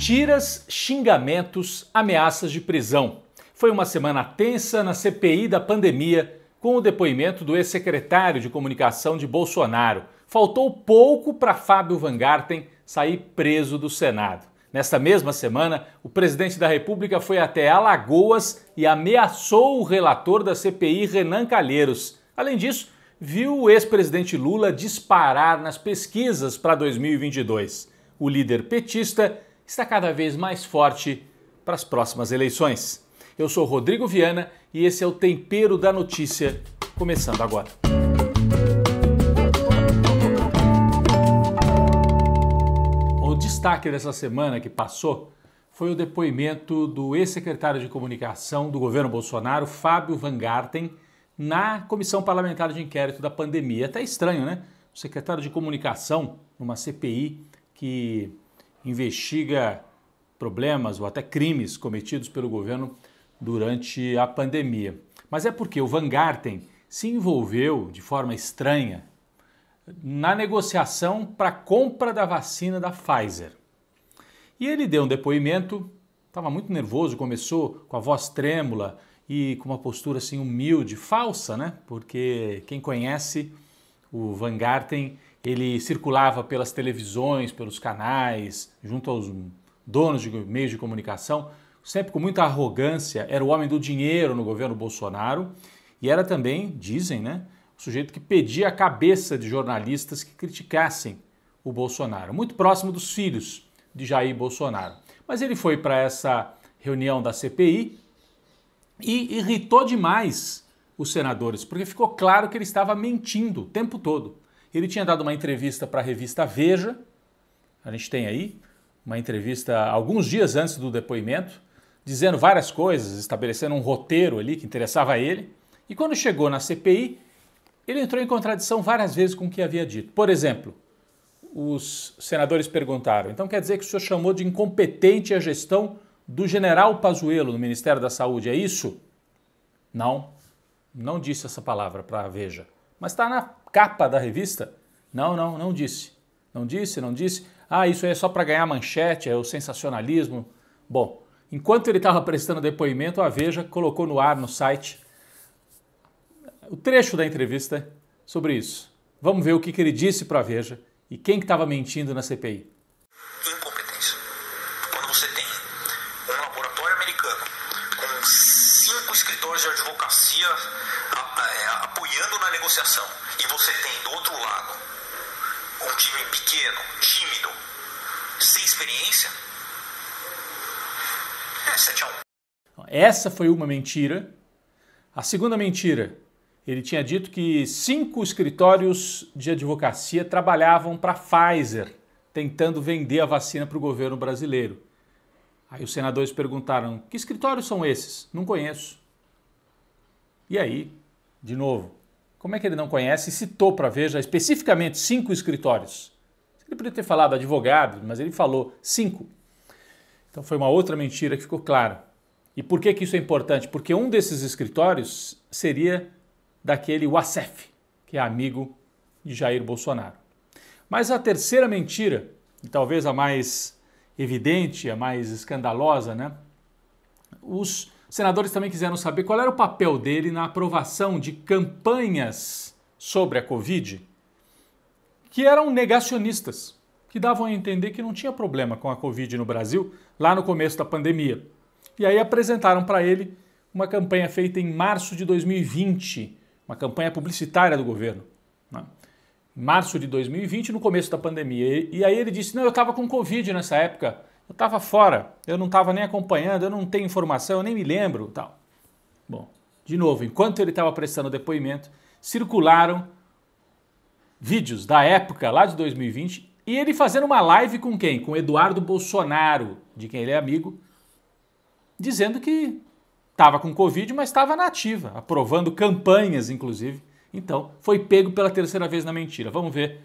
Mentiras, xingamentos, ameaças de prisão. Foi uma semana tensa na CPI da pandemia, com o depoimento do ex-secretário de comunicação de Bolsonaro. Faltou pouco para Fábio Van Garten sair preso do Senado. Nesta mesma semana, o presidente da República foi até Alagoas e ameaçou o relator da CPI, Renan Calheiros. Além disso, viu o ex-presidente Lula disparar nas pesquisas para 2022. O líder petista está cada vez mais forte para as próximas eleições. Eu sou Rodrigo Viana e esse é o Tempero da Notícia, começando agora. O destaque dessa semana que passou foi o depoimento do ex-secretário de Comunicação do governo Bolsonaro, Fábio Van Garten, na Comissão Parlamentar de Inquérito da Pandemia. Até tá estranho, né? O secretário de Comunicação, numa CPI que investiga problemas ou até crimes cometidos pelo governo durante a pandemia. Mas é porque o Van Garten se envolveu de forma estranha na negociação para a compra da vacina da Pfizer. E ele deu um depoimento, estava muito nervoso, começou com a voz trêmula e com uma postura assim humilde, falsa, né? Porque quem conhece o Van Garten ele circulava pelas televisões, pelos canais, junto aos donos de meios de comunicação, sempre com muita arrogância, era o homem do dinheiro no governo Bolsonaro e era também, dizem, né, o sujeito que pedia a cabeça de jornalistas que criticassem o Bolsonaro, muito próximo dos filhos de Jair Bolsonaro. Mas ele foi para essa reunião da CPI e irritou demais os senadores, porque ficou claro que ele estava mentindo o tempo todo. Ele tinha dado uma entrevista para a revista Veja, a gente tem aí, uma entrevista alguns dias antes do depoimento, dizendo várias coisas, estabelecendo um roteiro ali que interessava a ele. E quando chegou na CPI, ele entrou em contradição várias vezes com o que havia dito. Por exemplo, os senadores perguntaram: então quer dizer que o senhor chamou de incompetente a gestão do general Pazuello no Ministério da Saúde, é isso? Não, não disse essa palavra para a Veja mas está na capa da revista. Não, não, não disse. Não disse, não disse. Ah, isso aí é só para ganhar manchete, é o sensacionalismo. Bom, enquanto ele estava prestando depoimento, a Veja colocou no ar no site o trecho da entrevista sobre isso. Vamos ver o que, que ele disse para a Veja e quem que estava mentindo na CPI. negociação e você tem do outro lado um time pequeno, tímido, sem experiência, é 7 a 1. Então, essa foi uma mentira. A segunda mentira, ele tinha dito que cinco escritórios de advocacia trabalhavam para a Pfizer, tentando vender a vacina para o governo brasileiro. Aí os senadores perguntaram: que escritórios são esses? Não conheço. E aí, de novo, como é que ele não conhece e citou para Veja especificamente cinco escritórios? Ele poderia ter falado advogado, mas ele falou cinco. Então foi uma outra mentira que ficou clara. E por que, que isso é importante? Porque um desses escritórios seria daquele Wassef, que é amigo de Jair Bolsonaro. Mas a terceira mentira, e talvez a mais evidente, a mais escandalosa, né? Os Senadores também quiseram saber qual era o papel dele na aprovação de campanhas sobre a Covid que eram negacionistas, que davam a entender que não tinha problema com a Covid no Brasil lá no começo da pandemia. E aí apresentaram para ele uma campanha feita em março de 2020, uma campanha publicitária do governo. Né? Março de 2020, no começo da pandemia. E aí ele disse: Não, eu estava com Covid nessa época. Eu estava fora, eu não estava nem acompanhando, eu não tenho informação, eu nem me lembro, tal. Bom, de novo, enquanto ele estava prestando depoimento, circularam vídeos da época, lá de 2020, e ele fazendo uma live com quem? Com Eduardo Bolsonaro, de quem ele é amigo, dizendo que estava com Covid, mas estava na ativa, aprovando campanhas, inclusive. Então, foi pego pela terceira vez na mentira. Vamos ver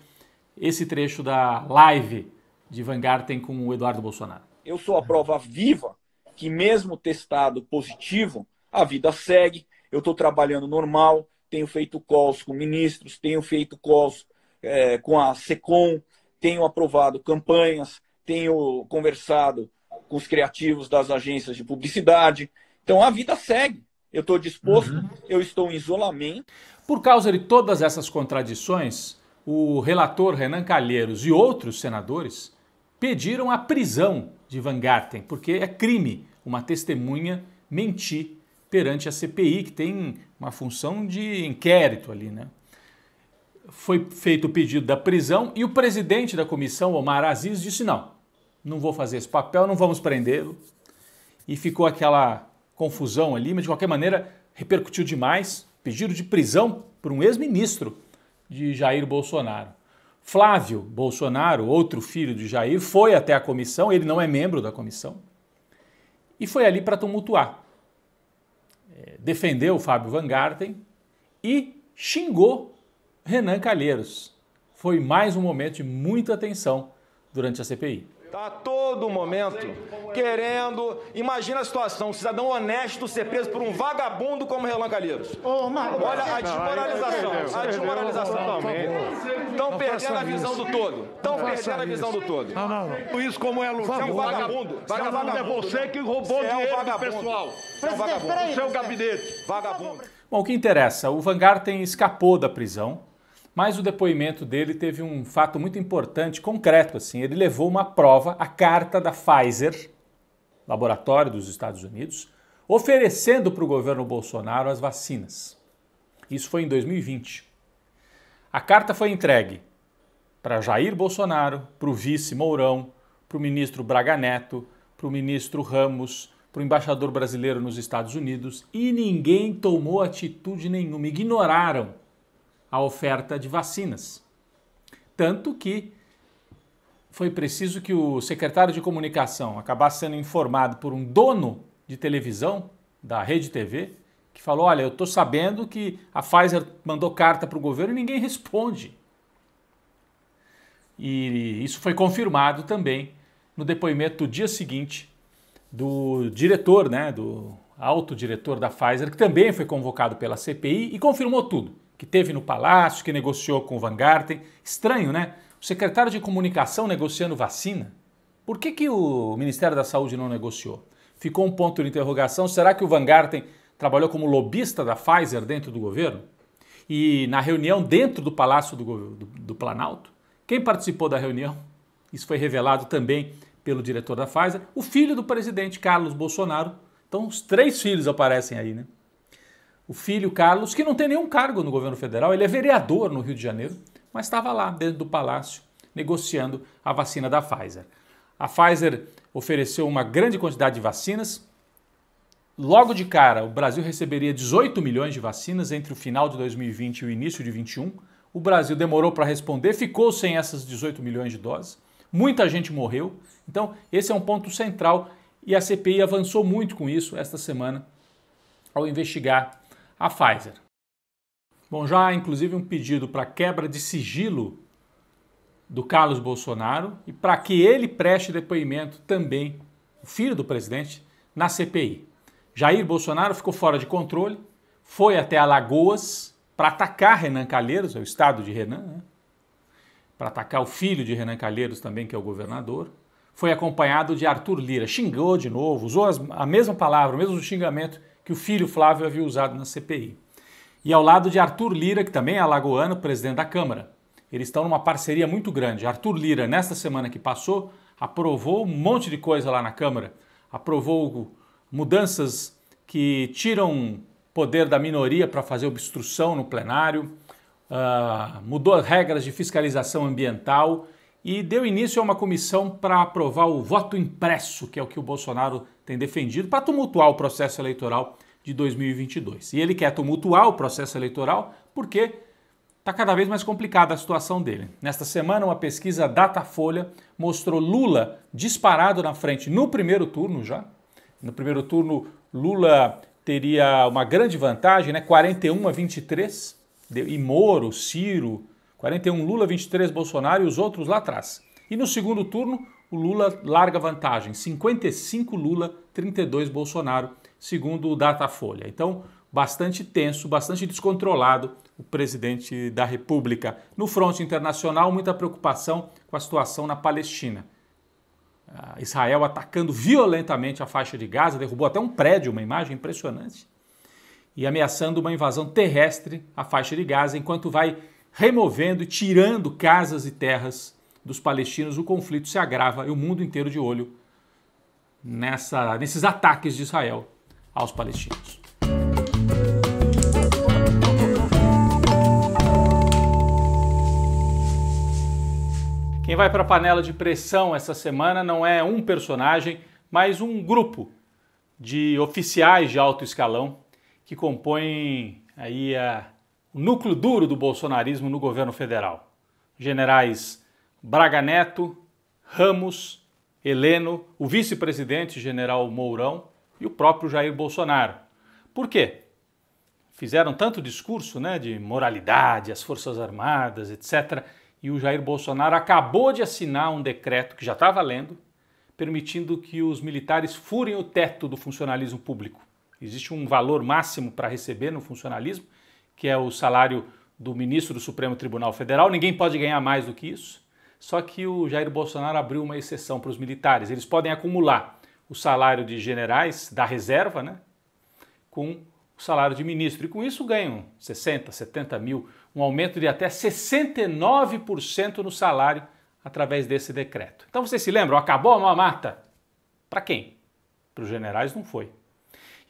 esse trecho da live de Van Garten com o Eduardo Bolsonaro? Eu sou a prova viva que, mesmo testado positivo, a vida segue. Eu estou trabalhando normal, tenho feito calls com ministros, tenho feito calls é, com a SECOM, tenho aprovado campanhas, tenho conversado com os criativos das agências de publicidade. Então a vida segue. Eu estou disposto, uhum. eu estou em isolamento. Por causa de todas essas contradições, o relator Renan Calheiros e outros senadores pediram a prisão de Van Garten, porque é crime uma testemunha mentir perante a CPI, que tem uma função de inquérito ali, né? Foi feito o pedido da prisão e o presidente da comissão, Omar Aziz, disse: não, não vou fazer esse papel, não vamos prendê-lo. E ficou aquela confusão ali, mas de qualquer maneira repercutiu demais. Pedido de prisão por um ex-ministro de Jair Bolsonaro. Flávio Bolsonaro, outro filho de Jair, foi até a comissão, ele não é membro da comissão, e foi ali para tumultuar. É, defendeu Fábio Van Garten e xingou Renan Calheiros. Foi mais um momento de muita tensão durante a CPI tá? A todo momento, querendo. Imagina a situação: um cidadão honesto ser preso por um vagabundo como Relan Calheiros. Olha a desmoralização. A desmoralização. Estão perdendo a visão do todo. Estão perdendo a visão do todo. Não, não, não. Isso como é, Luciano. É você é um vagabundo. Vagabundo é você que roubou o é dinheiro do pessoal. Presidente, é peraí. Seu gabinete. Vagabundo. Bom, o que interessa? O Vanguard tem escapou da prisão mas o depoimento dele teve um fato muito importante, concreto assim. Ele levou uma prova, a carta da Pfizer, laboratório dos Estados Unidos, oferecendo para o governo Bolsonaro as vacinas. Isso foi em 2020. A carta foi entregue para Jair Bolsonaro, para o vice Mourão, para o ministro Braga Neto, para o ministro Ramos, para o embaixador brasileiro nos Estados Unidos e ninguém tomou atitude nenhuma. Ignoraram a oferta de vacinas. Tanto que foi preciso que o secretário de comunicação acabasse sendo informado por um dono de televisão da Rede TV que falou: Olha, eu estou sabendo que a Pfizer mandou carta para o governo e ninguém responde. E isso foi confirmado também no depoimento do dia seguinte do diretor, né, do alto diretor da Pfizer, que também foi convocado pela CPI e confirmou tudo que teve no Palácio, que negociou com o Van Garten. Estranho, né? O secretário de comunicação negociando vacina. Por que, que o Ministério da Saúde não negociou? Ficou um ponto de interrogação. Será que o Van Garten trabalhou como lobista da Pfizer dentro do governo? E na reunião dentro do Palácio do, do, do Planalto? Quem participou da reunião? Isso foi revelado também pelo diretor da Pfizer, o filho do presidente Carlos Bolsonaro. Então, os três filhos aparecem aí, né? o filho Carlos, que não tem nenhum cargo no governo federal, ele é vereador no Rio de Janeiro, mas estava lá dentro do palácio negociando a vacina da Pfizer. A Pfizer ofereceu uma grande quantidade de vacinas. Logo de cara, o Brasil receberia 18 milhões de vacinas entre o final de 2020 e o início de 2021. O Brasil demorou para responder, ficou sem essas 18 milhões de doses. Muita gente morreu. Então, esse é um ponto central e a CPI avançou muito com isso esta semana ao investigar a Pfizer. Bom, já há inclusive um pedido para quebra de sigilo do Carlos Bolsonaro e para que ele preste depoimento também, o filho do presidente, na CPI. Jair Bolsonaro ficou fora de controle, foi até Alagoas para atacar Renan Calheiros, é o estado de Renan, né? para atacar o filho de Renan Calheiros também, que é o governador. Foi acompanhado de Arthur Lira, xingou de novo, usou as, a mesma palavra, o mesmo xingamento que o filho Flávio havia usado na CPI. E ao lado de Arthur Lira, que também é alagoano, presidente da Câmara. Eles estão numa parceria muito grande. Arthur Lira, nesta semana que passou, aprovou um monte de coisa lá na Câmara. Aprovou mudanças que tiram poder da minoria para fazer obstrução no plenário, uh, mudou regras de fiscalização ambiental e deu início a uma comissão para aprovar o voto impresso, que é o que o Bolsonaro tem defendido, para tumultuar o processo eleitoral de 2022. E ele quer tumultuar o processo eleitoral porque está cada vez mais complicada a situação dele. Nesta semana, uma pesquisa Datafolha mostrou Lula disparado na frente no primeiro turno já. No primeiro turno, Lula teria uma grande vantagem, né? 41 a 23, e Moro, Ciro, 41 Lula, 23 Bolsonaro e os outros lá atrás. E no segundo turno, o Lula larga vantagem, 55 Lula, 32 Bolsonaro, segundo o Datafolha. Então, bastante tenso, bastante descontrolado o presidente da República. No fronte internacional, muita preocupação com a situação na Palestina. Ah, Israel atacando violentamente a faixa de Gaza, derrubou até um prédio, uma imagem impressionante, e ameaçando uma invasão terrestre à faixa de Gaza, enquanto vai removendo e tirando casas e terras dos palestinos, o conflito se agrava e o mundo inteiro de olho nessa, nesses ataques de Israel aos palestinos. Quem vai para a panela de pressão essa semana não é um personagem, mas um grupo de oficiais de alto escalão que compõem aí a o núcleo duro do bolsonarismo no governo federal. Generais Braga Neto, Ramos, Heleno, o vice-presidente general Mourão e o próprio Jair Bolsonaro. Por quê? Fizeram tanto discurso né, de moralidade, as Forças Armadas, etc. E o Jair Bolsonaro acabou de assinar um decreto que já está valendo, permitindo que os militares furem o teto do funcionalismo público. Existe um valor máximo para receber no funcionalismo que é o salário do ministro do Supremo Tribunal Federal. Ninguém pode ganhar mais do que isso. Só que o Jair Bolsonaro abriu uma exceção para os militares. Eles podem acumular o salário de generais da reserva, né? Com o salário de ministro. E com isso ganham 60, 70 mil, um aumento de até 69% no salário através desse decreto. Então vocês se lembram, acabou a mamata? Para quem? Para os generais não foi.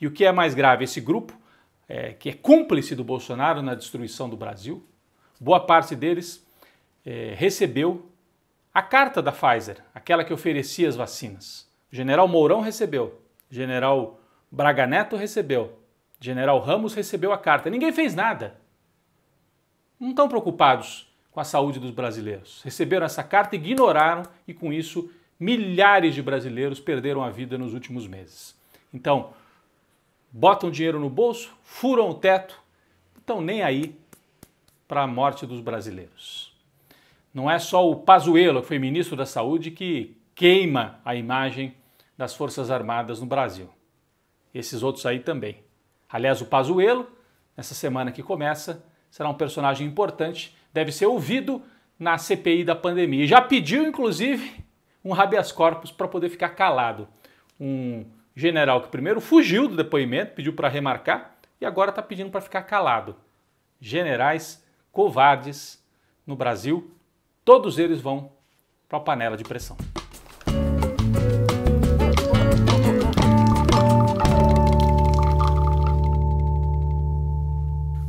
E o que é mais grave, esse grupo é, que é cúmplice do Bolsonaro na destruição do Brasil, boa parte deles é, recebeu a carta da Pfizer, aquela que oferecia as vacinas. O general Mourão recebeu, general Braga Neto recebeu, general Ramos recebeu a carta. Ninguém fez nada. Não estão preocupados com a saúde dos brasileiros. Receberam essa carta, ignoraram e com isso milhares de brasileiros perderam a vida nos últimos meses. Então, botam dinheiro no bolso, furam o teto, estão nem aí para a morte dos brasileiros. Não é só o Pazuello, que foi ministro da Saúde, que queima a imagem das Forças Armadas no Brasil. Esses outros aí também. Aliás, o Pazuello, nessa semana que começa, será um personagem importante, deve ser ouvido na CPI da pandemia. Já pediu, inclusive, um habeas corpus para poder ficar calado. Um General que primeiro fugiu do depoimento, pediu para remarcar e agora está pedindo para ficar calado. Generais covardes no Brasil, todos eles vão para a panela de pressão.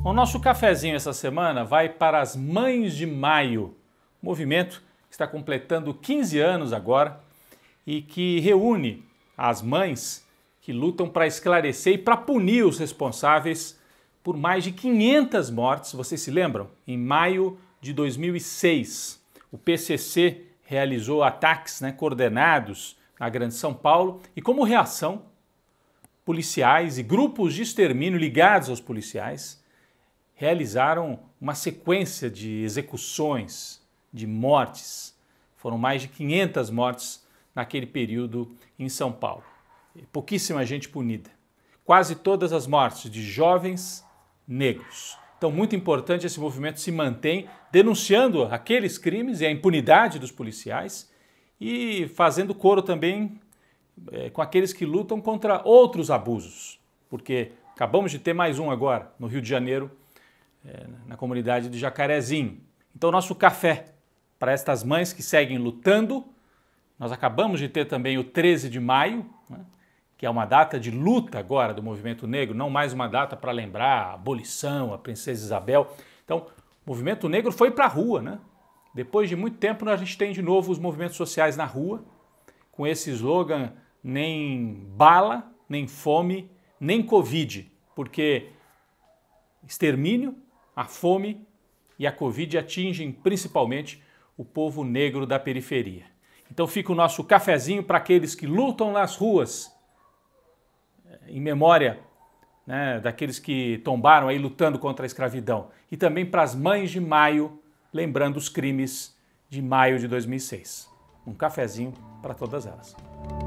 O nosso cafezinho essa semana vai para as Mães de Maio, movimento que está completando 15 anos agora e que reúne as mães que lutam para esclarecer e para punir os responsáveis por mais de 500 mortes, vocês se lembram? Em maio de 2006, o PCC realizou ataques né, coordenados na Grande São Paulo e, como reação, policiais e grupos de extermínio ligados aos policiais realizaram uma sequência de execuções, de mortes. Foram mais de 500 mortes naquele período em São Paulo. Pouquíssima gente punida. Quase todas as mortes de jovens negros. Então, muito importante esse movimento se mantém denunciando aqueles crimes e a impunidade dos policiais e fazendo coro também é, com aqueles que lutam contra outros abusos, porque acabamos de ter mais um agora no Rio de Janeiro, é, na comunidade de Jacarezinho. Então, nosso café para estas mães que seguem lutando nós acabamos de ter também o 13 de maio, né, que é uma data de luta agora do movimento negro, não mais uma data para lembrar a abolição, a princesa Isabel. Então, o movimento negro foi para a rua, né? Depois de muito tempo, a gente tem de novo os movimentos sociais na rua, com esse slogan: nem bala, nem fome, nem Covid, porque extermínio, a fome e a Covid atingem principalmente o povo negro da periferia. Então fica o nosso cafezinho para aqueles que lutam nas ruas, eh, em memória né, daqueles que tombaram aí lutando contra a escravidão. E também para as mães de maio, lembrando os crimes de maio de 2006. Um cafezinho para todas elas.